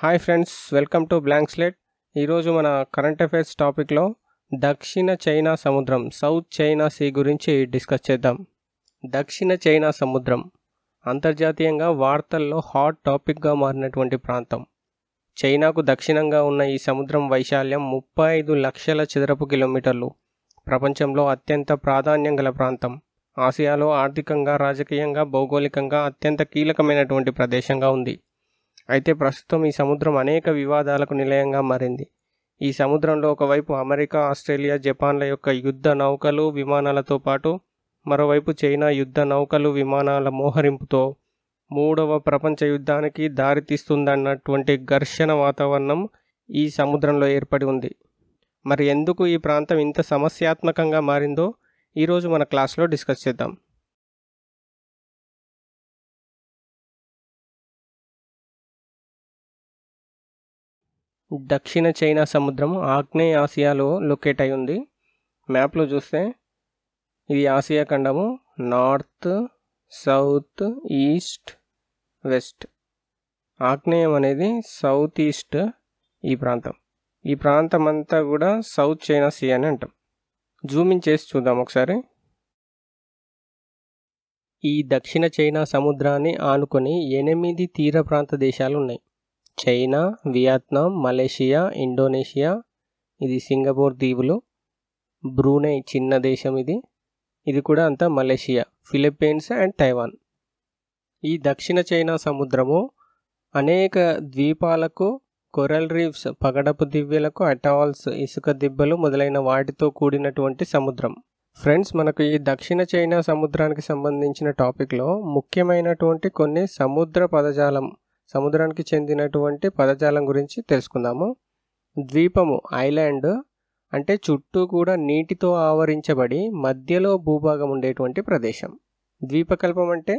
hi friends welcome to blank slate ఈరోజు మన current affairs టాపిక్లో దక్షిణ చైనా సముద్రం సౌత్ చైనా సీ గురించి డిస్కస్ చేద్దాం దక్షిణ చైనా సముద్రం అంతర్జాతీయంగా వార్తల్లో హాట్ టాపిక్గా మారినటువంటి ప్రాంతం చైనాకు దక్షిణంగా ఉన్న ఈ సముద్రం వైశాల్యం ముప్పై ఐదు లక్షల చదరపు కిలోమీటర్లు ప్రపంచంలో అత్యంత ప్రాధాన్యం గల ప్రాంతం ఆసియాలో ఆర్థికంగా రాజకీయంగా భౌగోళికంగా అత్యంత కీలకమైనటువంటి ప్రదేశంగా ఉంది అయితే ప్రస్తుతం ఈ సముద్రం అనేక వివాదాలకు నిలయంగా మారింది ఈ సముద్రంలో ఒకవైపు అమెరికా ఆస్ట్రేలియా జపాన్ల యొక్క యుద్ధ నౌకలు విమానాలతో పాటు మరోవైపు చైనా యుద్ధ నౌకలు విమానాల మోహరింపుతో మూడవ ప్రపంచ యుద్ధానికి దారితీస్తుందన్నటువంటి ఘర్షణ వాతావరణం ఈ సముద్రంలో ఏర్పడి ఉంది మరి ఎందుకు ఈ ప్రాంతం ఇంత సమస్యాత్మకంగా మారిందో ఈరోజు మన క్లాస్లో డిస్కస్ చేద్దాం దక్షిణ చైనా సముద్రం ఆగ్నేయ ఆసియాలో లొకేట్ అయి ఉంది మ్యాప్లో చూస్తే ఇది ఆసియా ఖండము నార్త్ సౌత్ ఈస్ట్ వెస్ట్ ఆగ్నేయం అనేది సౌత్ ఈస్ట్ ఈ ప్రాంతం ఈ ప్రాంతం అంతా కూడా సౌత్ చైనా సీ అని అంటాం జూమింగ్ చేసి చూద్దాం ఒకసారి ఈ దక్షిణ చైనా సముద్రాన్ని ఆనుకొని ఎనిమిది తీర ప్రాంత దేశాలు ఉన్నాయి చైనా వియత్నాం మలేషియా ఇండోనేషియా ఇది సింగపూర్ దీవులు బ్రూనై చిన్న దేశం ఇది ఇది కూడా అంతా మలేషియా ఫిలిప్పీన్స్ అండ్ తైవాన్ ఈ దక్షిణ చైనా సముద్రము అనేక ద్వీపాలకు కొరల్ రీఫ్స్ పగడపు దివ్యలకు అటాల్స్ ఇసుక దిబ్బలు మొదలైన వాటితో కూడినటువంటి సముద్రం ఫ్రెండ్స్ మనకు ఈ దక్షిణ చైనా సముద్రానికి సంబంధించిన టాపిక్లో ముఖ్యమైనటువంటి కొన్ని సముద్ర పదజాలం సముద్రానికి చెందినటువంటి పదజాలం గురించి తెలుసుకుందాము ద్వీపము ఐలాండ్ అంటే చుట్టూ కూడా నీటితో ఆవరించబడి మధ్యలో భూభాగం ఉండేటువంటి ప్రదేశం ద్వీపకల్పం అంటే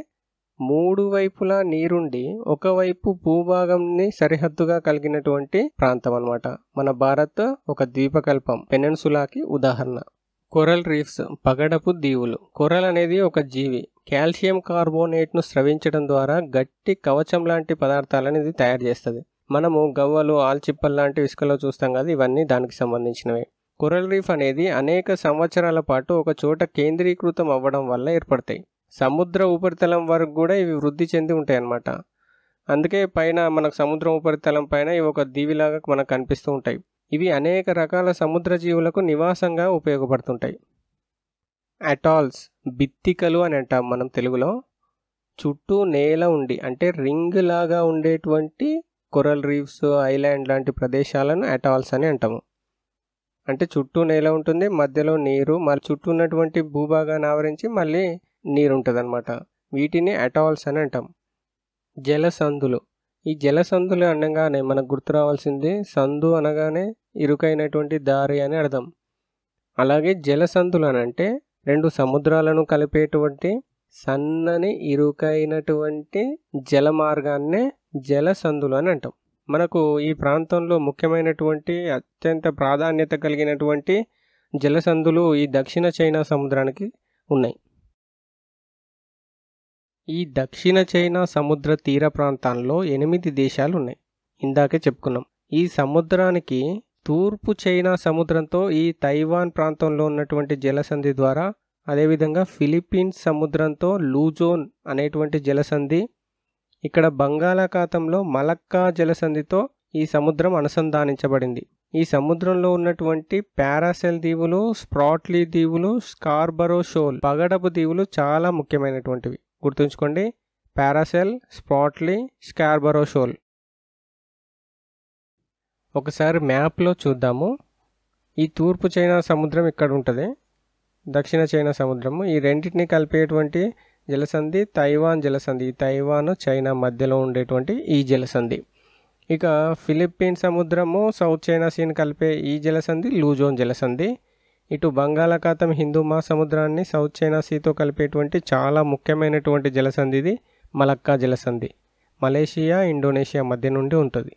మూడు వైపులా నీరుండి ఒకవైపు భూభాగంని సరిహద్దుగా కలిగినటువంటి ప్రాంతం అనమాట మన భారత్ ఒక ద్వీపకల్పం పెనెన్సులాకి ఉదాహరణ కొరల్ రీఫ్స్ పగడపు దీవులు కొరల్ అనేది ఒక జీవి కాల్షియం కార్బోనేట్ను స్రవించడం ద్వారా గట్టి కవచం లాంటి పదార్థాలను ఇది తయారు చేస్తుంది మనము గవ్వలు ఆల్చిప్పల్ లాంటి ఇసుకలో చూస్తాం కదా ఇవన్నీ దానికి సంబంధించినవి కొరల్ రీఫ్ అనేది అనేక సంవత్సరాల పాటు ఒక చోట కేంద్రీకృతం అవ్వడం వల్ల ఏర్పడతాయి సముద్ర ఉపరితలం వరకు కూడా ఇవి వృద్ధి చెంది ఉంటాయి అన్నమాట అందుకే పైన మనకు సముద్ర ఉపరితలం పైన ఇవి ఒక దీవిలాగా మనకు కనిపిస్తూ ఉంటాయి ఇవి అనేక రకాల సముద్ర జీవులకు నివాసంగా ఉపయోగపడుతుంటాయి అటాల్స్ బిత్తికలు అని అంటాం మనం తెలుగులో చుట్టూ నేల ఉండి అంటే రింగ్ లాగా ఉండేటువంటి కొరల్ రీఫ్స్ ఐలాండ్ లాంటి ప్రదేశాలను అటాల్స్ అని అంటాము అంటే చుట్టూ నేల ఉంటుంది మధ్యలో నీరు మరి చుట్టూ ఉన్నటువంటి భూభాగాన్ని ఆవరించి మళ్ళీ నీరు ఉంటుంది అనమాట వీటిని అటాల్స్ అని అంటాం జలసందులు ఈ జలసందులు అనగానే మనకు గుర్తు రావాల్సింది సందు అనగానే ఇరుకైనటువంటి దారి అని అర్థం అలాగే జలసందులు అనంటే రెండు సముద్రాలను కలిపేటువంటి సన్నని ఇరుకైనటువంటి జల మార్గాన్నే జలసందులు అని అంటాం మనకు ఈ ప్రాంతంలో ముఖ్యమైనటువంటి అత్యంత ప్రాధాన్యత కలిగినటువంటి జలసందులు ఈ దక్షిణ చైనా సముద్రానికి ఉన్నాయి ఈ దక్షిణ చైనా సముద్ర తీర ప్రాంతాల్లో ఎనిమిది దేశాలు ఉన్నాయి ఇందాకే చెప్పుకున్నాం ఈ సముద్రానికి తూర్పు చైనా సముద్రంతో ఈ తైవాన్ ప్రాంతంలో ఉన్నటువంటి జలసంధి ద్వారా అదేవిధంగా ఫిలిప్పీన్స్ సముద్రంతో లూజోన్ అనేటువంటి జలసంధి ఇక్కడ బంగాళాఖాతంలో మలక్కా జలసంధితో ఈ సముద్రం అనుసంధానించబడింది ఈ సముద్రంలో ఉన్నటువంటి పారాసెల్ దీవులు స్ప్రాట్లీ దీవులు స్కార్బరో షోల్ పగడపు దీవులు చాలా ముఖ్యమైనటువంటివి గుర్తుంచుకోండి పారాసెల్ స్పాట్లీ స్కార్బరోషోల్ ఒకసారి మ్యాప్లో చూద్దాము ఈ తూర్పు చైనా సముద్రం ఇక్కడ ఉంటుంది దక్షిణ చైనా సముద్రము ఈ రెండింటిని కలిపేటువంటి జలసంధి తైవాన్ జలసంధి తైవాన్ చైనా మధ్యలో ఉండేటువంటి ఈ జలసంధి ఇక ఫిలిప్పీన్ సముద్రము సౌత్ చైనా సీని కలిపే ఈ జలసంధి లూజోన్ జలసంధి ఇటు బంగాళాఖాతం హిందూ మహాసముద్రాన్ని సౌత్ చైనా సీతో కలిపేటువంటి చాలా ముఖ్యమైనటువంటి జలసంధి ఇది మలక్కా జలసంధి మలేషియా ఇండోనేషియా మధ్య నుండి ఉంటుంది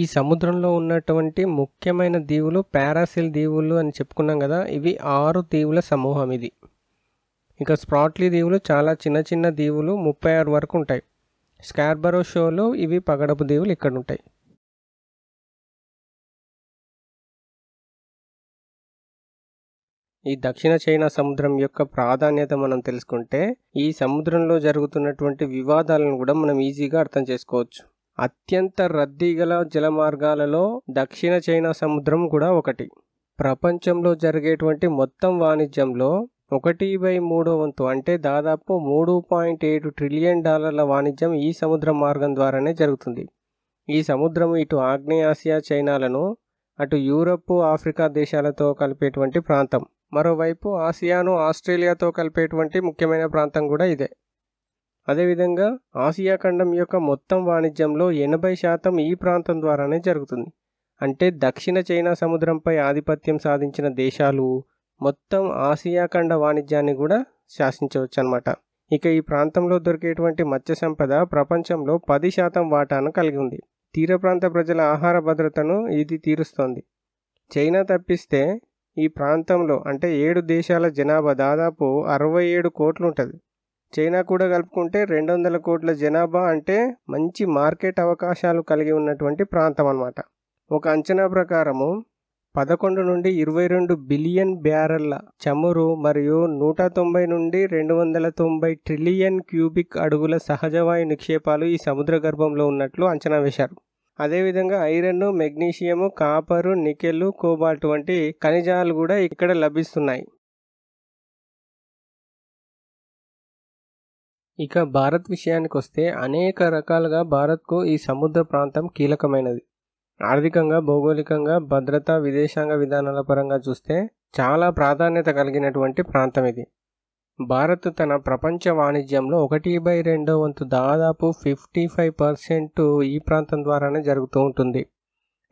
ఈ సముద్రంలో ఉన్నటువంటి ముఖ్యమైన దీవులు పారాసిల్ దీవులు అని చెప్పుకున్నాం కదా ఇవి ఆరు దీవుల సమూహం ఇది ఇంకా స్ప్రాట్లీ దీవులు చాలా చిన్న చిన్న దీవులు ముప్పై ఆరు వరకు ఉంటాయి స్కార్బరో షోలో ఇవి పగడపు దీవులు ఇక్కడ ఉంటాయి ఈ దక్షిణ చైనా సముద్రం యొక్క ప్రాధాన్యత మనం తెలుసుకుంటే ఈ సముద్రంలో జరుగుతున్నటువంటి వివాదాలను కూడా మనం ఈజీగా అర్థం చేసుకోవచ్చు అత్యంత రద్దీ గల జలమార్గాలలో దక్షిణ చైనా సముద్రం కూడా ఒకటి ప్రపంచంలో జరిగేటువంటి మొత్తం వాణిజ్యంలో ఒకటి బై మూడో వంతు అంటే దాదాపు మూడు పాయింట్ ఏడు ట్రిలియన్ డాలర్ల వాణిజ్యం ఈ సముద్ర మార్గం ద్వారానే జరుగుతుంది ఈ సముద్రం ఇటు ఆగ్నేయాసియా చైనాలను అటు యూరప్ ఆఫ్రికా దేశాలతో కలిపేటువంటి ప్రాంతం మరోవైపు ఆసియాను ఆస్ట్రేలియాతో కలిపేటువంటి ముఖ్యమైన ప్రాంతం కూడా ఇదే అదేవిధంగా ఆసియా ఖండం యొక్క మొత్తం వాణిజ్యంలో ఎనభై శాతం ఈ ప్రాంతం ద్వారానే జరుగుతుంది అంటే దక్షిణ చైనా సముద్రంపై ఆధిపత్యం సాధించిన దేశాలు మొత్తం ఆసియా ఖండ వాణిజ్యాన్ని కూడా శాసించవచ్చు అనమాట ఇక ఈ ప్రాంతంలో దొరికేటువంటి మత్స్య సంపద ప్రపంచంలో పది శాతం వాటాను కలిగి ఉంది తీర ప్రాంత ప్రజల ఆహార భద్రతను ఇది తీరుస్తోంది చైనా తప్పిస్తే ఈ ప్రాంతంలో అంటే ఏడు దేశాల జనాభా దాదాపు అరవై ఏడు కోట్లు ఉంటుంది చైనా కూడా కలుపుకుంటే రెండు వందల కోట్ల జనాభా అంటే మంచి మార్కెట్ అవకాశాలు కలిగి ఉన్నటువంటి ప్రాంతం అనమాట ఒక అంచనా ప్రకారము పదకొండు నుండి ఇరవై రెండు బిలియన్ బ్యారెల్ల చమురు మరియు నూట తొంభై నుండి రెండు వందల తొంభై ట్రిలియన్ క్యూబిక్ అడుగుల సహజవాయు నిక్షేపాలు ఈ సముద్ర గర్భంలో ఉన్నట్లు అంచనా వేశారు అదేవిధంగా iron magnesium copper nickel cobalt వంటి ఖనిజాలు కూడా ఇక్కడ లభిస్తున్నాయి ఇక భారత్ విషయానికి వస్తే అనేక రకాలుగా భారత్కు ఈ సముద్ర ప్రాంతం కీలకమైనది ఆర్థికంగా భౌగోళికంగా భద్రత విదేశాంగ విధానాల పరంగా చూస్తే చాలా ప్రాధాన్యత కలిగినటువంటి ప్రాంతం ఇది భారత్ తన ప్రపంచ వాణిజ్యంలో ఒకటి బై రెండో వంతు దాదాపు ఫిఫ్టీ ఫైవ్ పర్సెంట్ ఈ ప్రాంతం ద్వారానే జరుగుతూ ఉంటుంది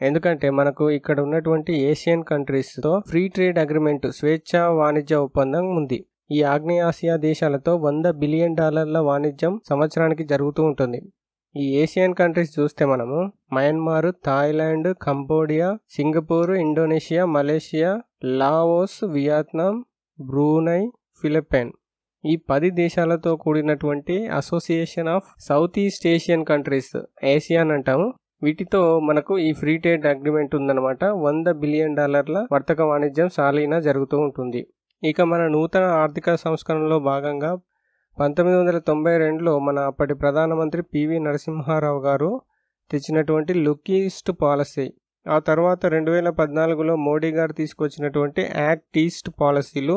ఎందుకంటే మనకు ఇక్కడ ఉన్నటువంటి ఏషియన్ కంట్రీస్తో ఫ్రీ ట్రేడ్ అగ్రిమెంట్ స్వేచ్ఛ వాణిజ్య ఒప్పందం ఉంది ఈ ఆగ్నేయాసియా దేశాలతో వంద బిలియన్ డాలర్ల వాణిజ్యం సంవత్సరానికి జరుగుతూ ఉంటుంది ఈ ఏషియన్ కంట్రీస్ చూస్తే మనము Myanmar Thailand Cambodia Singapore Indonesia Malaysia Laos Vietnam Brunei Philippine ఈ పది దేశాలతో కూడినటువంటి association of south east Asian countries ASEAN అంటాము వీటితో మనకు ఈ ఫ్రీ ట్రేడ్ అగ్రిమెంట్ ఉందన్నమాట వంద బిలియన్ డాలర్ల వర్తక వాణిజ్యం సాలీనా జరుగుతూ ఉంటుంది ఇక మన నూతన ఆర్థిక సంస్కరణలో భాగంగా పంతొమ్మిది వందల తొంభై రెండులో మన అప్పటి ప్రధానమంత్రి పివి నరసింహారావు గారు తెచ్చినటువంటి లుక్ ఈస్ట్ పాలసీ ఆ తర్వాత రెండు వేల పద్నాలుగులో మోడీ గారు తీసుకొచ్చినటువంటి యాక్ట్ ఈస్ట్ పాలసీలు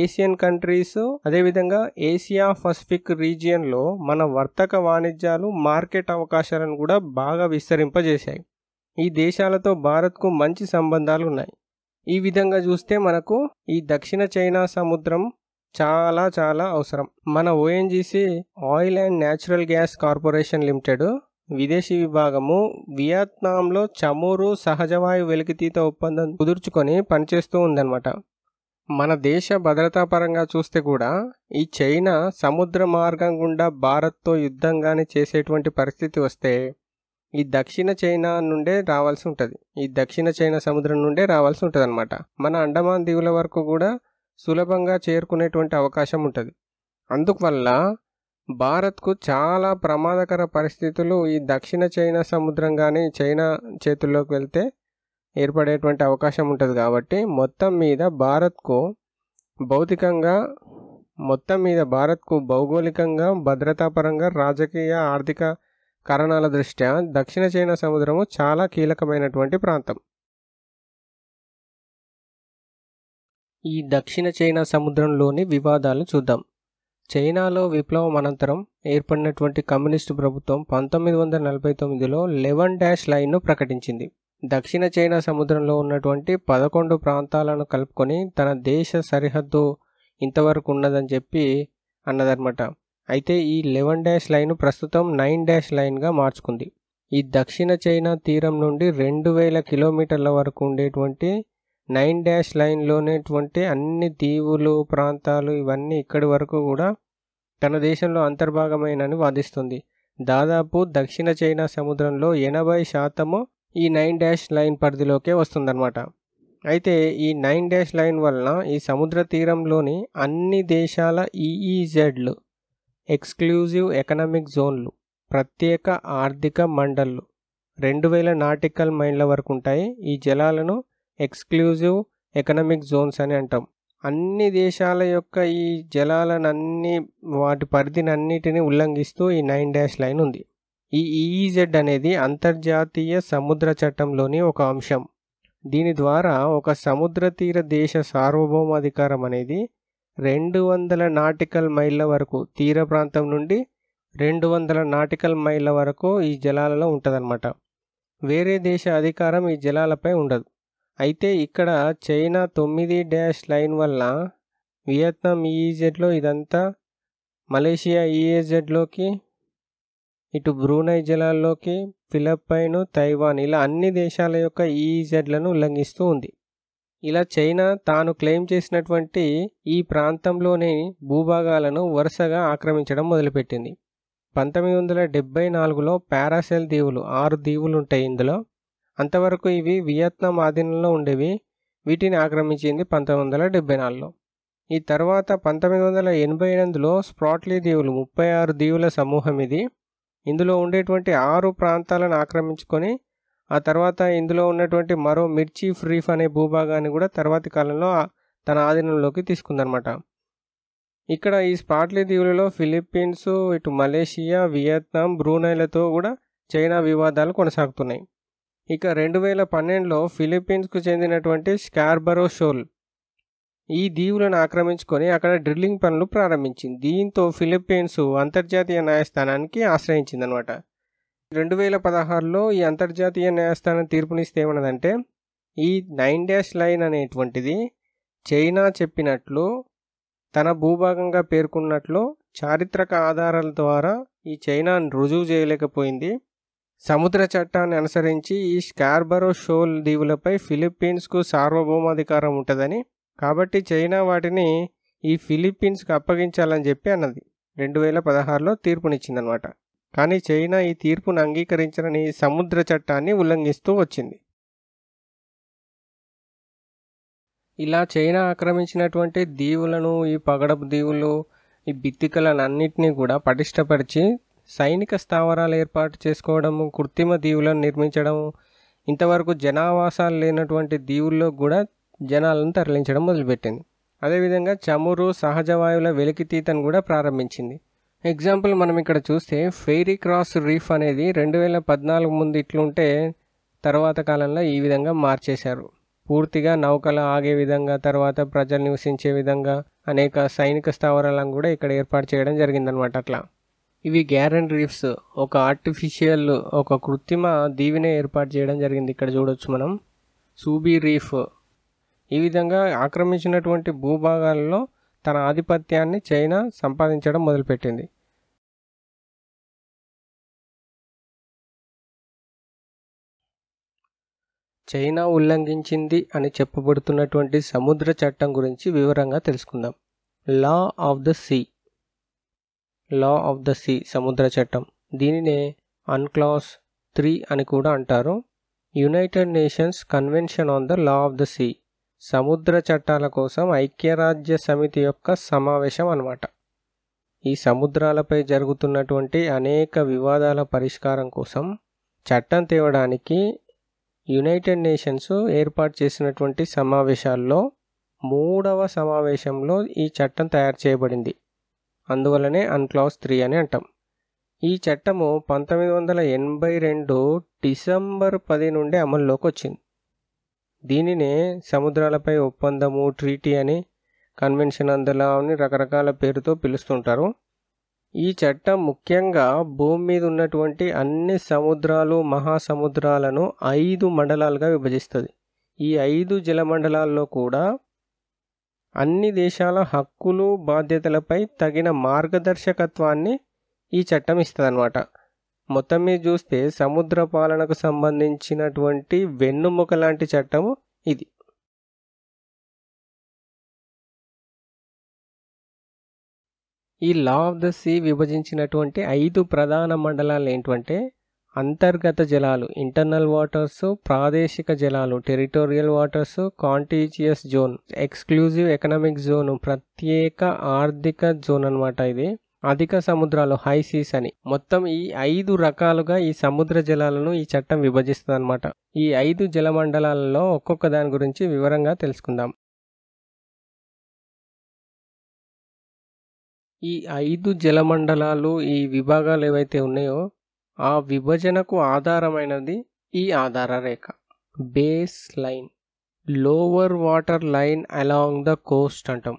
ఏషియన్ కంట్రీస్ అదేవిధంగా ఏషియా పసిఫిక్ రీజియన్లో మన వర్తక వాణిజ్యాలు మార్కెట్ అవకాశాలను కూడా బాగా విస్తరింపజేశాయి ఈ దేశాలతో భారత్కు మంచి సంబంధాలు ఉన్నాయి ఈ విధంగా చూస్తే మనకు ఈ దక్షిణ చైనా సముద్రం చాలా చాలా అవసరం మన ONGC oil and natural gas corporation limited విదేశీ విభాగము వియత్నాంలో చమోరు సహజవాయు వెలికితీత ఒప్పందం కుదుర్చుకొని పనిచేస్తూ ఉందన్నమాట మన దేశ భద్రతా పరంగా చూస్తే కూడా ఈ చైనా సముద్ర మార్గం గుండా భారత్తో యుద్ధం కానీ చేసేటువంటి పరిస్థితి వస్తే ఈ దక్షిణ చైనా నుండే రావాల్సి ఉంటుంది ఈ దక్షిణ చైనా సముద్రం నుండే రావాల్సి ఉంటుంది అనమాట మన అండమాన్ దీవుల వరకు కూడా సులభంగా చేరుకునేటువంటి అవకాశం ఉంటుంది అందువల్ల భారత్కు చాలా ప్రమాదకర పరిస్థితులు ఈ దక్షిణ చైనా సముద్రం కానీ చైనా చేతుల్లోకి వెళ్తే ఏర్పడేటువంటి అవకాశం ఉంటుంది కాబట్టి మొత్తం మీద భారత్కు భౌతికంగా మొత్తం మీద భారత్కు భౌగోళికంగా భద్రతాపరంగా రాజకీయ ఆర్థిక కారణాల దృష్ట్యా దక్షిణ చైనా సముద్రము చాలా కీలకమైనటువంటి ప్రాంతం ఈ దక్షిణ చైనా సముద్రంలోని వివాదాలు చూద్దాం చైనాలో విప్లవం అనంతరం ఏర్పడినటువంటి కమ్యూనిస్టు ప్రభుత్వం పంతొమ్మిది వందల నలభై తొమ్మిదిలో లెవెన్ డాష్ లైన్ను ప్రకటించింది దక్షిణ చైనా సముద్రంలో ఉన్నటువంటి పదకొండు ప్రాంతాలను కలుపుకొని తన దేశ సరిహద్దు ఇంతవరకు ఉన్నదని చెప్పి అన్నదన్నమాట అయితే ఈ లెవెన్ డ్యాష్ లైన్ ప్రస్తుతం నైన్ డ్యాష్ లైన్గా మార్చుకుంది ఈ దక్షిణ చైనా తీరం నుండి రెండు వేల కిలోమీటర్ల వరకు ఉండేటువంటి నైన్ డ్యాష్ లైన్లోనేటువంటి అన్ని దీవులు ప్రాంతాలు ఇవన్నీ ఇక్కడి వరకు కూడా తన దేశంలో అంతర్భాగమైనని వాదిస్తుంది దాదాపు దక్షిణ చైనా సముద్రంలో ఎనభై శాతము ఈ నైన్ డాష్ లైన్ పరిధిలోకే వస్తుందన్నమాట అయితే ఈ నైన్ డాష్ లైన్ వలన ఈ సముద్ర తీరంలోని అన్ని దేశాల ఈఈజెడ్లు e e ఎక్స్క్లూజివ్ ఎకనామిక్ జోన్లు ప్రత్యేక ఆర్థిక మండళ్ళు రెండు వేల నాటికల్ మైళ్ళ వరకు ఉంటాయి ఈ జలాలను ఎక్స్క్లూజివ్ ఎకనామిక్ జోన్స్ అని అంటాం అన్ని దేశాల యొక్క ఈ జలాలనన్నీ వాటి పరిధినన్నిటిని ఉల్లంఘిస్తూ ఈ నైన్ డాష్ లైన్ ఉంది ఈ ఈఈజెడ్ e e అనేది అంతర్జాతీయ సముద్ర చట్టంలోని ఒక అంశం దీని ద్వారా ఒక సముద్ర తీర దేశ సార్వభౌమాధికారం అనేది రెండు వందల నాటికల్ మైళ్ళ వరకు తీర ప్రాంతం నుండి రెండు వందల నాటికల్ మైళ్ళ వరకు ఈ జలాలలో ఉంటుందన్నమాట వేరే దేశ అధికారం ఈ జలాలపై ఉండదు అయితే ఇక్కడ చైనా తొమ్మిది డ్యాష్ లైన్ వల్ల వియత్నాం ఈఈజెడ్లో e ఇదంతా మలేషియా ఈఏజెడ్లోకి ఇటు బ్రూనై జలాల్లోకి ఫిలిప్పైన్ తైవాన్ ఇలా అన్ని దేశాల యొక్క ఈఈజెడ్లను ఉల్లంఘిస్తూ ఉంది ఇలా చైనా తాను క్లెయిమ్ చేసినటువంటి ఈ ప్రాంతంలోని భూభాగాలను వరుసగా ఆక్రమించడం మొదలుపెట్టింది పంతొమ్మిది వందల డెబ్బై నాలుగులో పారాసెల్ దీవులు ఆరు దీవులు ఉంటాయి ఇందులో అంతవరకు ఇవి వియత్నాం ఆధీనంలో ఉండేవి వీటిని ఆక్రమించింది పంతొమ్మిది వందల డెబ్బై నాలుగులో ఈ తర్వాత పంతొమ్మిది వందల ఎనభై ఎనిమిదిలో స్ప్రాట్లీ దీవులు ముప్పై ఆరు దీవుల సమూహం ఇది ఇందులో ఉండేటువంటి ఆరు ప్రాంతాలను ఆక్రమించుకొని ఆ తర్వాత ఇందులో ఉన్నటువంటి మరో మిర్చి ఫ్రీఫ్ అనే భూభాగాన్ని కూడా తర్వాతి కాలంలో తన ఆధీనంలోకి తీసుకుందనమాట ఇక్కడ ఈ స్పాట్లీ దీవులలో ఫిలిప్పీన్స్ ఇటు మలేషియా వియత్నాం బ్రూనైలతో కూడా చైనా వివాదాలు కొనసాగుతున్నాయి ఇక రెండు వేల పన్నెండులో ఫిలిప్పీన్స్కు చెందినటువంటి స్కార్బరో షోల్ ఈ దీవులను ఆక్రమించుకొని అక్కడ డ్రిల్లింగ్ పనులు ప్రారంభించింది దీంతో ఫిలిప్పీన్స్ అంతర్జాతీయ న్యాయస్థానానికి ఆశ్రయించిందనమాట రెండు వేల పదహారులో ఈ అంతర్జాతీయ న్యాయస్థానం తీర్పునిస్తే ఏమన్నదంటే ఈ నైన్ డాష్ లైన్ అనేటువంటిది చైనా చెప్పినట్లు తన భూభాగంగా పేర్కొన్నట్లు చారిత్రక ఆధారాల ద్వారా ఈ చైనా రుజువు చేయలేకపోయింది సముద్ర చట్టాన్ని అనుసరించి ఈ స్కార్బరో షోల్ దీవులపై ఫిలిప్పీన్స్కు సార్వభౌమాధికారం ఉంటుందని కాబట్టి చైనా వాటిని ఈ ఫిలిప్పీన్స్కి అప్పగించాలని చెప్పి అన్నది రెండు వేల పదహారులో తీర్పునిచ్చిందనమాట కానీ చైనా ఈ తీర్పును అంగీకరించనని సముద్ర చట్టాన్ని ఉల్లంఘిస్తూ వచ్చింది ఇలా చైనా ఆక్రమించినటువంటి దీవులను ఈ పగడపు దీవులు ఈ అన్నింటినీ కూడా పటిష్టపరిచి సైనిక స్థావరాలు ఏర్పాటు చేసుకోవడము కృత్రిమ దీవులను నిర్మించడం ఇంతవరకు జనావాసాలు లేనటువంటి దీవుల్లో కూడా జనాలను తరలించడం మొదలుపెట్టింది అదేవిధంగా చమురు సహజ వాయువుల వెలికితీతను కూడా ప్రారంభించింది ఎగ్జాంపుల్ మనం ఇక్కడ చూస్తే ఫెయిరీ క్రాస్ రీఫ్ అనేది రెండు వేల పద్నాలుగు ముందు ఇట్లుంటే తర్వాత కాలంలో ఈ విధంగా మార్చేశారు పూర్తిగా నౌకలు ఆగే విధంగా తర్వాత ప్రజలు నివసించే విధంగా అనేక సైనిక స్థావరాలను కూడా ఇక్కడ ఏర్పాటు చేయడం జరిగిందనమాట అట్లా ఇవి గ్యారెంట్ రీఫ్స్ ఒక ఆర్టిఫిషియల్ ఒక కృత్రిమ దీవినే ఏర్పాటు చేయడం జరిగింది ఇక్కడ చూడొచ్చు మనం సూబీ రీఫ్ ఈ విధంగా ఆక్రమించినటువంటి భూభాగాల్లో తన ఆధిపత్యాన్ని చైనా సంపాదించడం మొదలుపెట్టింది చైనా ఉల్లంఘించింది అని చెప్పబడుతున్నటువంటి సముద్ర చట్టం గురించి వివరంగా తెలుసుకుందాం law of the sea law of the sea సముద్ర చట్టం దీనినే అన్క్లాస్ త్రీ అని కూడా అంటారు United Nations convention on the law of the sea సముద్ర చట్టాల కోసం ఐక్యరాజ్య సమితి యొక్క సమావేశం అనమాట ఈ సముద్రాలపై జరుగుతున్నటువంటి అనేక వివాదాల పరిష్కారం కోసం చట్టం తేవడానికి యునైటెడ్ నేషన్స్ ఏర్పాటు చేసినటువంటి సమావేశాల్లో మూడవ సమావేశంలో ఈ చట్టం తయారు చేయబడింది అందువలనే అన్క్లాస్ త్రీ అని అంటాం ఈ చట్టము పంతొమ్మిది వందల ఎనభై రెండు డిసెంబర్ పది నుండి అమల్లోకి వచ్చింది దీనినే సముద్రాలపై ఒప్పందము ట్రీటీ అని కన్వెన్షన్ అందలా అని రకరకాల పేరుతో పిలుస్తుంటారు ఈ చట్టం ముఖ్యంగా భూమి మీద ఉన్నటువంటి అన్ని సముద్రాలు మహాసముద్రాలను ఐదు మండలాలుగా విభజిస్తుంది ఈ ఐదు జలమండలాల్లో కూడా అన్ని దేశాల హక్కులు బాధ్యతలపై తగిన మార్గదర్శకత్వాన్ని ఈ చట్టం అన్నమాట మొత్తం మీద చూస్తే సముద్ర పాలనకు సంబంధించినటువంటి వెన్నుముక లాంటి చట్టము ఇది ఈ లా ఆఫ్ ద సీ విభజించినటువంటి ఐదు ప్రధాన మండలాలు ఏంటంటే అంతర్గత జలాలు ఇంటర్నల్ వాటర్స్ ప్రాదేశిక జలాలు territorial waters contiguous zone exclusive economic zone ప్రత్యేక ఆర్థిక జోన్ అనమాట ఇది అధిక సముద్రాలు హై సీస్ అని మొత్తం ఈ ఐదు రకాలుగా ఈ సముద్ర జలాలను ఈ చట్టం విభజిస్తుంది అనమాట ఈ ఐదు జలమండలాలలో ఒక్కొక్క దాని గురించి వివరంగా తెలుసుకుందాం ఈ ఐదు జలమండలాలు ఈ విభాగాలు ఏవైతే ఉన్నాయో ఆ విభజనకు ఆధారమైనది ఈ ఆధార రేఖ base line lower water line along the coast అంటాం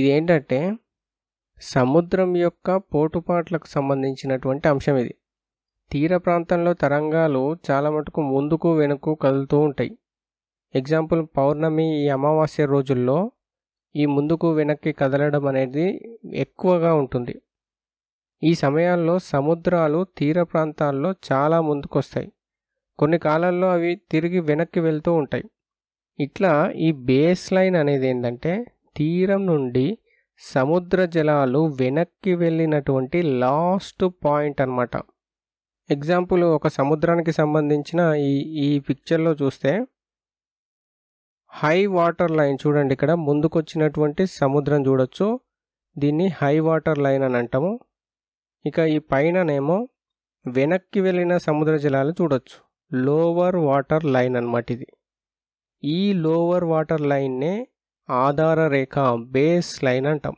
ఇది ఏంటంటే సముద్రం యొక్క పోటుపాట్లకు సంబంధించినటువంటి అంశం ఇది తీర ప్రాంతంలో తరంగాలు చాలా మటుకు ముందుకు వెనుకు కదులుతూ ఉంటాయి ఎగ్జాంపుల్ పౌర్ణమి ఈ అమావాస్య రోజుల్లో ఈ ముందుకు వెనక్కి కదలడం అనేది ఎక్కువగా ఉంటుంది ఈ సమయాల్లో సముద్రాలు తీర ప్రాంతాల్లో చాలా ముందుకు వస్తాయి కొన్ని కాలాల్లో అవి తిరిగి వెనక్కి వెళ్తూ ఉంటాయి ఇట్లా ఈ బేస్ లైన్ అనేది ఏంటంటే తీరం నుండి సముద్ర జలాలు వెనక్కి వెళ్ళినటువంటి లాస్ట్ పాయింట్ అనమాట ఎగ్జాంపుల్ ఒక సముద్రానికి సంబంధించిన ఈ ఈ పిక్చర్లో చూస్తే హై వాటర్ లైన్ చూడండి ఇక్కడ ముందుకొచ్చినటువంటి సముద్రం చూడొచ్చు దీన్ని హై వాటర్ లైన్ అని అంటాము ఇక ఈ పైననేమో వెనక్కి వెళ్ళిన సముద్ర జలాలు చూడొచ్చు లోవర్ వాటర్ లైన్ అనమాట ఇది ఈ లోవర్ వాటర్ లైన్నే ఆధార రేఖ బేస్ లైన్ అంటాం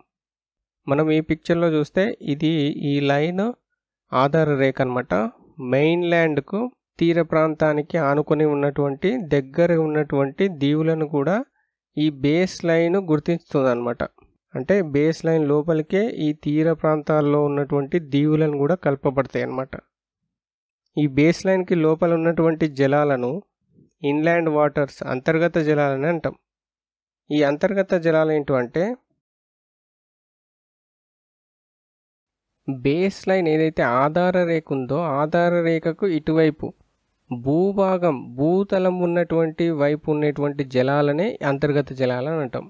మనం ఈ పిక్చర్లో చూస్తే ఇది ఈ లైన్ ఆధార రేఖ అనమాట మెయిన్ ల్యాండ్కు తీర ప్రాంతానికి ఆనుకొని ఉన్నటువంటి దగ్గర ఉన్నటువంటి దీవులను కూడా ఈ బేస్ లైన్ గుర్తిస్తుంది అనమాట అంటే బేస్ లైన్ లోపలికే ఈ తీర ప్రాంతాల్లో ఉన్నటువంటి దీవులను కూడా కలపబడతాయి అన్నమాట ఈ బేస్ లైన్కి లోపల ఉన్నటువంటి జలాలను ఇన్లాండ్ వాటర్స్ అంతర్గత జలాలని అంటాం ఈ అంతర్గత జలాలు ఏంటంటే అంటే బేస్ లైన్ ఏదైతే ఆధార రేఖ ఉందో ఆధార రేఖకు ఇటువైపు భూభాగం భూతలం ఉన్నటువంటి వైపు ఉన్నటువంటి జలాలనే అంతర్గత జలాలు అని అంటాం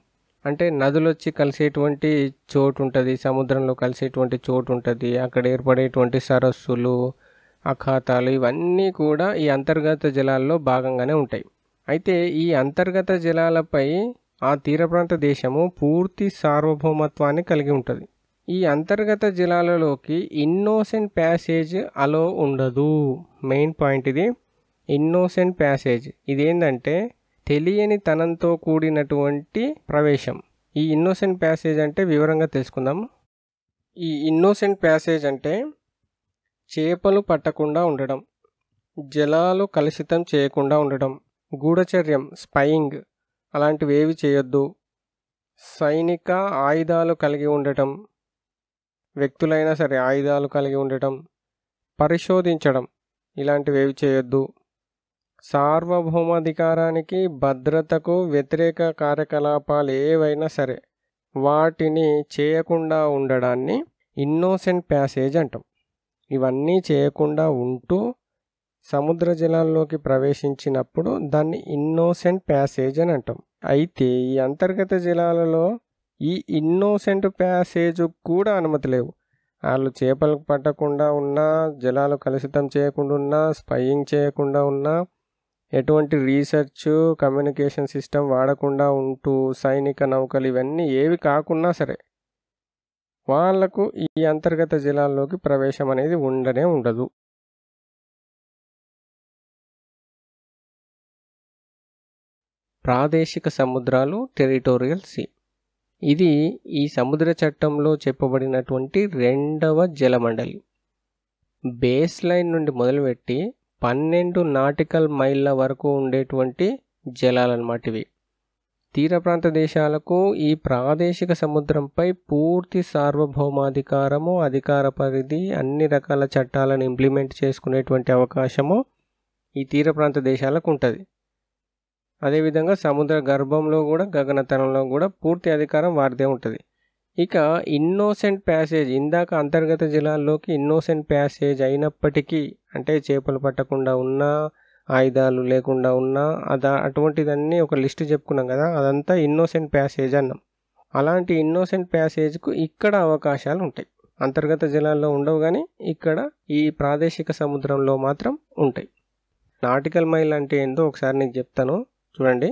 అంటే నదులు వచ్చి కలిసేటువంటి చోటు ఉంటుంది సముద్రంలో కలిసేటువంటి చోటు ఉంటుంది అక్కడ ఏర్పడేటువంటి సరస్సులు అఖాతాలు ఇవన్నీ కూడా ఈ అంతర్గత జలాల్లో భాగంగానే ఉంటాయి అయితే ఈ అంతర్గత జలాలపై ఆ తీరప్రాంత దేశము పూర్తి సార్వభౌమత్వాన్ని కలిగి ఉంటుంది ఈ అంతర్గత జలాలలోకి ఇన్నోసెంట్ ప్యాసేజ్ అలో ఉండదు మెయిన్ పాయింట్ ఇది ఇన్నోసెంట్ ప్యాసేజ్ ఇదేంటంటే తెలియని తనంతో కూడినటువంటి ప్రవేశం ఈ ఇన్నోసెంట్ ప్యాసేజ్ అంటే వివరంగా తెలుసుకుందాం ఈ ఇన్నోసెంట్ ప్యాసేజ్ అంటే చేపలు పట్టకుండా ఉండడం జలాలు కలుషితం చేయకుండా ఉండడం గూఢచర్యం స్పయింగ్ అలాంటివి ఏవి చేయొద్దు సైనిక ఆయుధాలు కలిగి ఉండటం వ్యక్తులైనా సరే ఆయుధాలు కలిగి ఉండటం పరిశోధించడం ఇలాంటివి ఏవి చేయొద్దు సార్వభౌమాధికారానికి భద్రతకు వ్యతిరేక కార్యకలాపాలు ఏవైనా సరే వాటిని చేయకుండా ఉండడాన్ని ఇన్నోసెంట్ ప్యాసేజ్ అంటాం ఇవన్నీ చేయకుండా ఉంటూ సముద్ర జలాల్లోకి ప్రవేశించినప్పుడు దాన్ని ఇన్నోసెంట్ ప్యాసేజ్ అని అంటాం అయితే ఈ అంతర్గత జలాలలో ఈ ఇన్నోసెంట్ ప్యాసేజ్ కూడా అనుమతి లేవు వాళ్ళు చేపలు పట్టకుండా ఉన్నా జలాలు కలుషితం చేయకుండా ఉన్నా స్పైయింగ్ చేయకుండా ఉన్నా ఎటువంటి రీసెర్చ్ కమ్యూనికేషన్ సిస్టమ్ వాడకుండా ఉంటూ సైనిక నౌకలు ఇవన్నీ ఏవి కాకున్నా సరే వాళ్లకు ఈ అంతర్గత జిల్లాల్లోకి ప్రవేశం అనేది ఉండనే ఉండదు ప్రాదేశిక సముద్రాలు టెరిటోరియల్ సీ ఇది ఈ సముద్ర చట్టంలో చెప్పబడినటువంటి రెండవ జలమండలి బేస్ లైన్ నుండి మొదలుపెట్టి పన్నెండు నాటికల్ మైళ్ళ వరకు ఉండేటువంటి జలాలన్నమాట ఇవి తీర ప్రాంత దేశాలకు ఈ ప్రాదేశిక సముద్రంపై పూర్తి సార్వభౌమాధికారము అధికార పరిధి అన్ని రకాల చట్టాలను ఇంప్లిమెంట్ చేసుకునేటువంటి అవకాశము ఈ తీర ప్రాంత దేశాలకు ఉంటుంది అదేవిధంగా సముద్ర గర్భంలో కూడా గగనతనంలో కూడా పూర్తి అధికారం వారిదే ఉంటుంది ఇక ఇన్నోసెంట్ ప్యాసేజ్ ఇందాక అంతర్గత జిల్లాల్లోకి ఇన్నోసెంట్ ప్యాసేజ్ అయినప్పటికీ అంటే చేపలు పట్టకుండా ఉన్నా ఆయుధాలు లేకుండా ఉన్నా అదా అటువంటిదన్నీ ఒక లిస్ట్ చెప్పుకున్నాం కదా అదంతా ఇన్నోసెంట్ ప్యాసేజ్ అన్నాం అలాంటి ఇన్నోసెంట్ ప్యాసేజ్కు ఇక్కడ అవకాశాలు ఉంటాయి అంతర్గత జిల్లాల్లో ఉండవు కానీ ఇక్కడ ఈ ప్రాదేశిక సముద్రంలో మాత్రం ఉంటాయి నాటికల్ మైల్ అంటే ఏందో ఒకసారి నీకు చెప్తాను చూడండి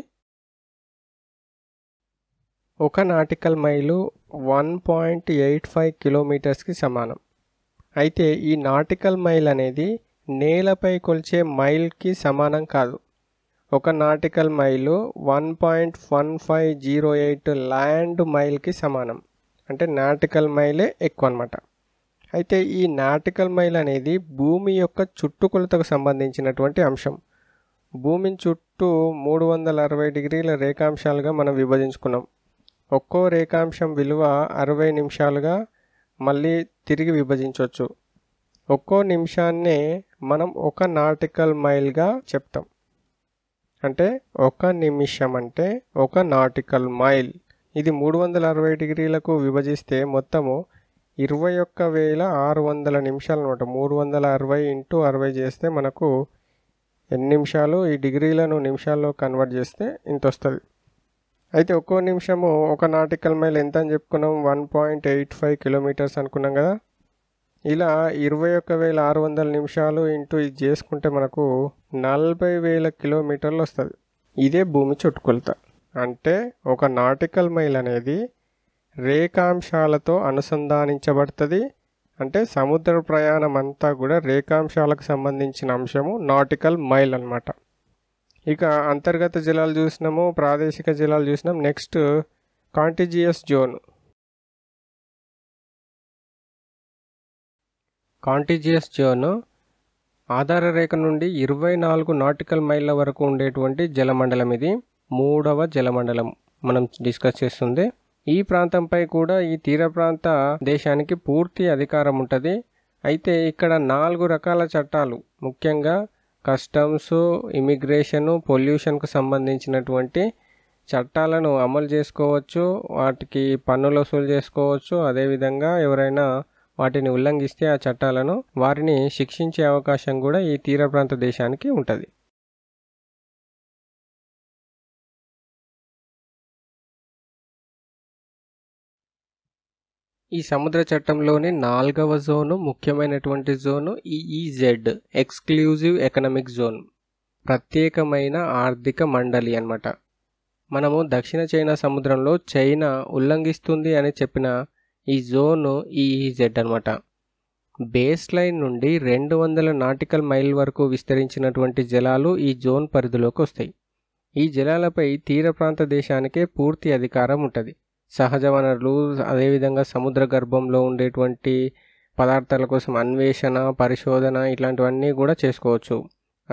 ఒక nautical mile one point eight five కిలోమీటర్స్కి సమానం అయితే ఈ నాటికల్ మైల్ అనేది నేలపై కొలిచే మైల్కి సమానం కాదు ఒక nautical mile one point one five zero eight land మైల్కి సమానం అంటే నాటికల్ మైలే ఎక్కువ అనమాట అయితే ఈ నాటికల్ మైల్ అనేది భూమి యొక్క చుట్టుకొలతకు సంబంధించినటువంటి అంశం భూమిని చుట్టూ మూడు వందల అరవై డిగ్రీల రేఖాంశాలుగా మనం విభజించుకున్నాం ఒక్కో రేఖాంశం విలువ అరవై నిమిషాలుగా మళ్ళీ తిరిగి విభజించవచ్చు ఒక్కో నిమిషాన్నే మనం ఒక నాటికల్ మైల్గా చెప్తాం అంటే ఒక నిమిషం అంటే ఒక నాటికల్ మైల్ ఇది మూడు వందల అరవై డిగ్రీలకు విభజిస్తే మొత్తము ఇరవై ఒక్క వేల ఆరు వందల నిమిషాలు అనమాట మూడు వందల అరవై ఇంటూ అరవై చేస్తే మనకు ఎన్ని నిమిషాలు ఈ డిగ్రీలను నిమిషాల్లో కన్వర్ట్ చేస్తే ఇంత వస్తుంది అయితే ఒక్కో నిమిషము ఒక నాటికల్ మైల్ ఎంత అని చెప్పుకున్నాం one point eight five kilometres అనుకున్నాం కదా ఇలా ఇరవై ఒక్క వేల ఆరు వందల నిమిషాలు ఇంటూ ఇది చేసుకుంటే మనకు నలభై వేల కిలోమీటర్లు వస్తుంది ఇదే భూమి చుట్టుకొలత అంటే ఒక నాటికల్ మైల్ అనేది రేఖాంశాలతో అనుసంధానించబడుతుంది అంటే సముద్ర ప్రయాణం అంతా కూడా రేఖాంశాలకు సంబంధించిన అంశము నాటికల్ మైల్ అనమాట ఇక అంతర్గత జిల్లాలు చూసినాము ప్రాదేశిక జిల్లాలు చూసినాం next contiguous zone contiguous zone ఆధార రేఖ నుండి ఇరవై నాలుగు నాటికల్ మైళ్ళ వరకు ఉండేటువంటి జలమండలం ఇది మూడవ జలమండలం మనం డిస్కస్ చేస్తుంది ఈ ప్రాంతంపై కూడా ఈ తీర ప్రాంత దేశానికి పూర్తి అధికారం ఉంటుంది అయితే ఇక్కడ నాలుగు రకాల చట్టాలు ముఖ్యంగా కస్టమ్స్ ఇమిగ్రేషను పొల్యూషన్కు సంబంధించినటువంటి చట్టాలను అమలు చేసుకోవచ్చు వాటికి పన్నులు వసూలు చేసుకోవచ్చు అదేవిధంగా ఎవరైనా వాటిని ఉల్లంఘిస్తే ఆ చట్టాలను వారిని శిక్షించే అవకాశం కూడా ఈ తీర ప్రాంత దేశానికి ఉంటుంది ఈ సముద్ర చట్టంలోని నాలుగవ జోను ముఖ్యమైనటువంటి zone EEZ exclusive economic zone ప్రత్యేకమైన ఆర్థిక మండలి అనమాట మనము దక్షిణ చైనా సముద్రంలో చైనా ఉల్లంఘిస్తుంది అని చెప్పిన ఈ జోను ఈఈజెడ్ e అనమాట బేస్ లైన్ నుండి రెండు వందల నాటికల్ మైల్ వరకు విస్తరించినటువంటి జలాలు ఈ జోన్ పరిధిలోకి వస్తాయి ఈ జలాలపై తీర ప్రాంత దేశానికే పూర్తి అధికారం ఉంటుంది సహజ వనరులు అదేవిధంగా సముద్ర గర్భంలో ఉండేటువంటి పదార్థాల కోసం అన్వేషణ పరిశోధన ఇట్లాంటివన్నీ కూడా చేసుకోవచ్చు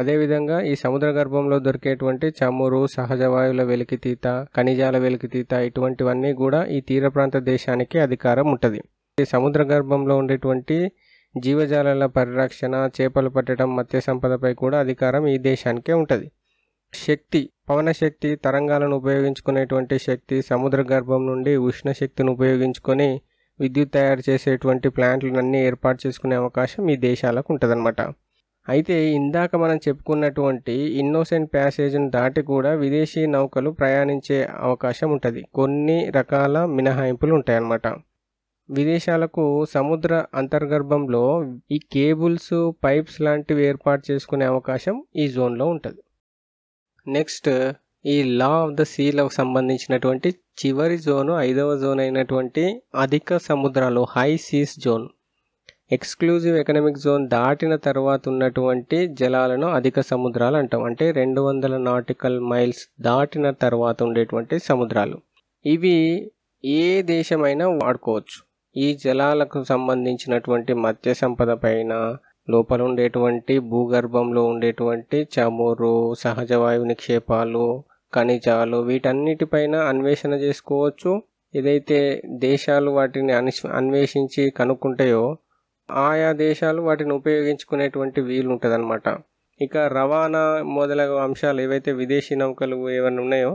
అదేవిధంగా ఈ సముద్ర గర్భంలో దొరికేటువంటి చమురు సహజ వాయువుల వెలికితీత ఖనిజాల వెలికితీత ఇటువంటివన్నీ కూడా ఈ తీర ప్రాంత దేశానికి అధికారం ఉంటుంది ఈ సముద్ర గర్భంలో ఉండేటువంటి జీవజాలాల పరిరక్షణ చేపలు పట్టడం మత్స్య సంపదపై కూడా అధికారం ఈ దేశానికే ఉంటుంది శక్తి పవనశక్తి తరంగాలను ఉపయోగించుకునేటువంటి శక్తి సముద్ర గర్భం నుండి ఉష్ణ శక్తిని ఉపయోగించుకొని విద్యుత్ తయారు చేసేటువంటి ప్లాంట్లన్నీ ఏర్పాటు చేసుకునే అవకాశం ఈ దేశాలకు ఉంటుందన్నమాట అయితే ఇందాక మనం చెప్పుకున్నటువంటి ఇన్నోసెంట్ ప్యాసేజ్ను దాటి కూడా విదేశీ నౌకలు ప్రయాణించే అవకాశం ఉంటుంది కొన్ని రకాల మినహాయింపులు ఉంటాయన్నమాట విదేశాలకు సముద్ర అంతర్గర్భంలో ఈ కేబుల్స్ పైప్స్ లాంటివి ఏర్పాటు చేసుకునే అవకాశం ఈ జోన్లో ఉంటుంది నెక్స్ట్ ఈ లా ఆఫ్ ద సీలకు సంబంధించినటువంటి చివరి జోను ఐదవ జోన్ అయినటువంటి అధిక సముద్రాలు high seas zone exclusive economic zone దాటిన తర్వాత ఉన్నటువంటి జలాలను అధిక సముద్రాలు అంటాం అంటే రెండు వందల నాటికల్ మైల్స్ దాటిన తర్వాత ఉండేటువంటి సముద్రాలు ఇవి ఏ దేశమైనా వాడుకోవచ్చు ఈ జలాలకు సంబంధించినటువంటి మత్స్య సంపద పైన లోపల ఉండేటువంటి భూగర్భంలో ఉండేటువంటి చమురు సహజ వాయువు నిక్షేపాలు ఖనిజాలు వీటన్నిటిపైన అన్వేషణ చేసుకోవచ్చు ఏదైతే దేశాలు వాటిని అన్వేషించి కనుక్కుంటాయో ఆయా దేశాలు వాటిని ఉపయోగించుకునేటువంటి వీలు ఉంటుందన్నమాట ఇక రవాణా మొదలగు అంశాలు ఏవైతే విదేశీ నౌకలు ఏమైనా ఉన్నాయో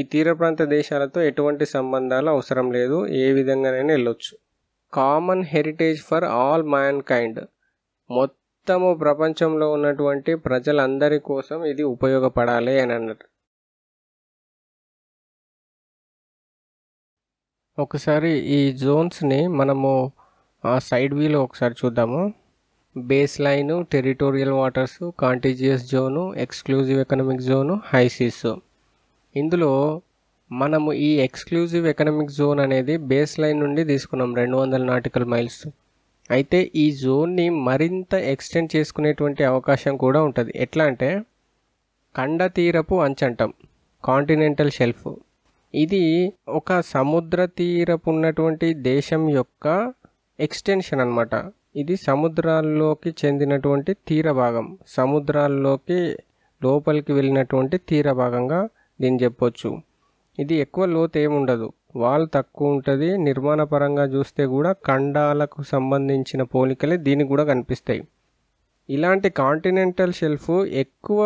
ఈ తీర ప్రాంత దేశాలతో ఎటువంటి సంబంధాలు అవసరం లేదు ఏ విధంగానైనా వెళ్ళొచ్చు common heritage for all mankind మొత్తము ప్రపంచంలో ఉన్నటువంటి ప్రజలందరి కోసం ఇది ఉపయోగపడాలి అని అన్నారు ఒకసారి ఈ జోన్స్ని మనము సైడ్ వ్యూలో ఒకసారి చూద్దాము base line territorial waters contiguous zone exclusive economic zone high seas ఇందులో మనము ఈ ఎక్స్క్లూజివ్ ఎకనామిక్ జోన్ అనేది బేస్ లైన్ నుండి తీసుకున్నాం రెండు వందల నాటికల్ మైల్స్ అయితే ఈ జోన్ని మరింత ఎక్స్టెండ్ చేసుకునేటువంటి అవకాశం కూడా ఉంటుంది ఎట్లా అంటే ఖండ తీరపు అంచంటం కాంటినెంటల్ షెల్ఫ్ ఇది ఒక సముద్ర తీరపు ఉన్నటువంటి దేశం యొక్క ఎక్స్టెన్షన్ అనమాట ఇది సముద్రాల్లోకి చెందినటువంటి తీర భాగం సముద్రాల్లోకి లోపలికి వెళ్ళినటువంటి తీర భాగంగా దీన్ని చెప్పొచ్చు ఇది ఎక్కువ లోతు ఏముండదు వాల్ తక్కువ ఉంటుంది నిర్మాణ పరంగా చూస్తే కూడా ఖండాలకు సంబంధించిన పోలికలే దీనికి కూడా కనిపిస్తాయి ఇలాంటి కాంటినెంటల్ షెల్ఫ్ ఎక్కువ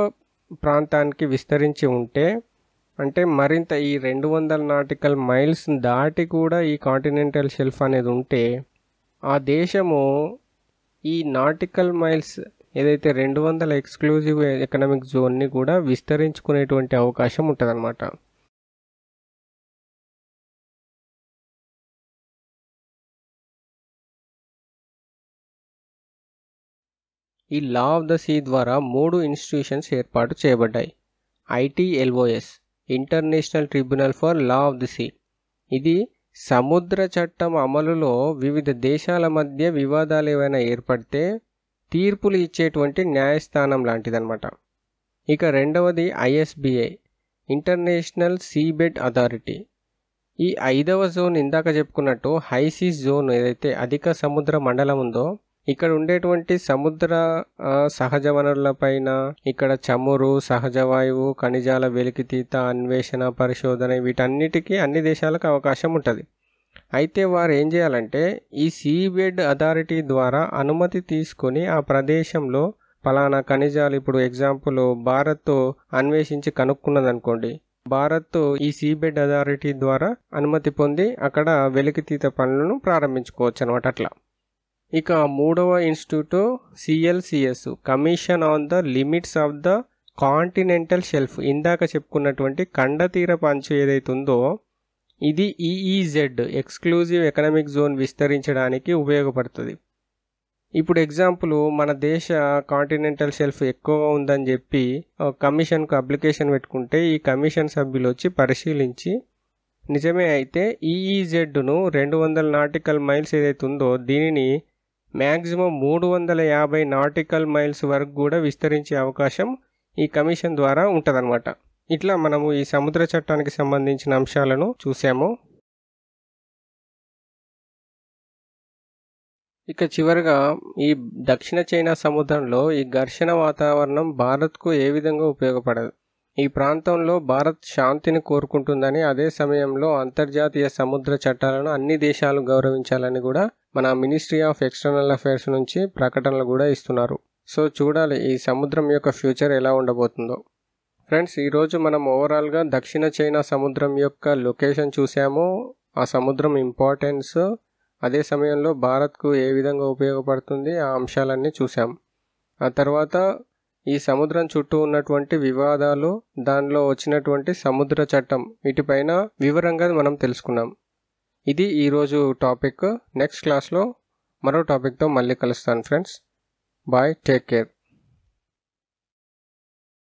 ప్రాంతానికి విస్తరించి ఉంటే అంటే మరింత ఈ రెండు వందల నాటికల్ మైల్స్ దాటి కూడా ఈ కాంటినెంటల్ షెల్ఫ్ అనేది ఉంటే ఆ దేశము ఈ నాటికల్ మైల్స్ ఏదైతే రెండు వందల ఎక్స్క్లూజివ్ ఎకనామిక్ జోన్ని కూడా విస్తరించుకునేటువంటి అవకాశం ఉంటుందన్నమాట ఈ లా ఆఫ్ ద సీ ద్వారా మూడు ఇన్స్టిట్యూషన్స్ ఏర్పాటు చేయబడ్డాయి ITLOS international tribunal for law of the sea ఇది సముద్ర చట్టం అమలులో వివిధ దేశాల మధ్య వివాదాలు ఏవైనా ఏర్పడితే తీర్పులు ఇచ్చేటువంటి న్యాయస్థానం లాంటిదన్నమాట ఇక రెండవది ఐఎస్బిఐ ఇంటర్నేషనల్ సీబెడ్ అథారిటీ ఈ ఐదవ జోన్ ఇందాక చెప్పుకున్నట్టు హైసీస్ జోన్ ఏదైతే అధిక సముద్ర మండలం ఉందో ఇక్కడ ఉండేటువంటి సముద్ర సహజ వనరులపైన ఇక్కడ చమురు సహజ వాయువు ఖనిజాల వెలికితీత అన్వేషణ పరిశోధన వీటన్నిటికీ అన్ని దేశాలకు అవకాశం ఉంటుంది అయితే వారు ఏం చేయాలంటే ఈ సీబెడ్ అథారిటీ ద్వారా అనుమతి తీసుకొని ఆ ప్రదేశంలో పలానా ఖనిజాలు ఇప్పుడు ఎగ్జాంపుల్ భారత్ అన్వేషించి కనుక్కున్నదనుకోండి భారత్ ఈ సీబెడ్ అథారిటీ ద్వారా అనుమతి పొంది అక్కడ వెలికితీత పనులను ప్రారంభించుకోవచ్చు అనమాట అట్లా ఇక మూడవ institute CLCS commission on the limits of the continental shelf ఇందాక చెప్పుకున్నటువంటి కండతీర పంచు ఏదైతే ఉందో ఇది ఈఈజెడ్ ఎక్స్క్లూజివ్ ఎకనామిక్ జోన్ విస్తరించడానికి ఉపయోగపడుతుంది ఇప్పుడు ఎగ్జాంపుల్ మన దేశ కాంటినెంటల్ షెల్ఫ్ ఎక్కువగా ఉందని చెప్పి కమిషన్కు అప్లికేషన్ పెట్టుకుంటే ఈ కమిషన్ సభ్యులు వచ్చి పరిశీలించి నిజమే అయితే ఈఈజెడ్ను e e రెండు వందల నాటికల్ మైల్స్ ఏదైతే ఉందో దీనిని మ్యాక్సిమం మూడు వందల యాభై నాటికల్ మైల్స్ వరకు కూడా విస్తరించే అవకాశం ఈ కమిషన్ ద్వారా ఉంటుందన్నమాట ఇట్లా మనము ఈ సముద్ర చట్టానికి సంబంధించిన అంశాలను చూసాము ఇక చివరగా ఈ దక్షిణ చైనా సముద్రంలో ఈ ఘర్షణ వాతావరణం భారత్కు ఏ విధంగా ఉపయోగపడదు ఈ ప్రాంతంలో భారత్ శాంతిని కోరుకుంటుందని అదే సమయంలో అంతర్జాతీయ సముద్ర చట్టాలను అన్ని దేశాలు గౌరవించాలని కూడా మన మినిస్ట్రీ ఆఫ్ ఎక్స్టర్నల్ అఫైర్స్ నుంచి ప్రకటనలు కూడా ఇస్తున్నారు సో చూడాలి ఈ సముద్రం యొక్క ఫ్యూచర్ ఎలా ఉండబోతుందో ఫ్రెండ్స్ ఈరోజు మనం ఓవరాల్గా దక్షిణ చైనా సముద్రం యొక్క లొకేషన్ చూసాము ఆ సముద్రం ఇంపార్టెన్స్ అదే సమయంలో భారత్కు ఏ విధంగా ఉపయోగపడుతుంది ఆ అంశాలన్నీ చూసాం ఆ తర్వాత ఈ సముద్రం చుట్టూ ఉన్నటువంటి వివాదాలు దానిలో వచ్చినటువంటి సముద్ర చట్టం వీటిపైన వివరంగా మనం తెలుసుకున్నాం ఇది ఈరోజు టాపిక్ నెక్స్ట్ క్లాస్లో మరో టాపిక్తో మళ్ళీ కలుస్తాను ఫ్రెండ్స్ బాయ్ టేక్ కేర్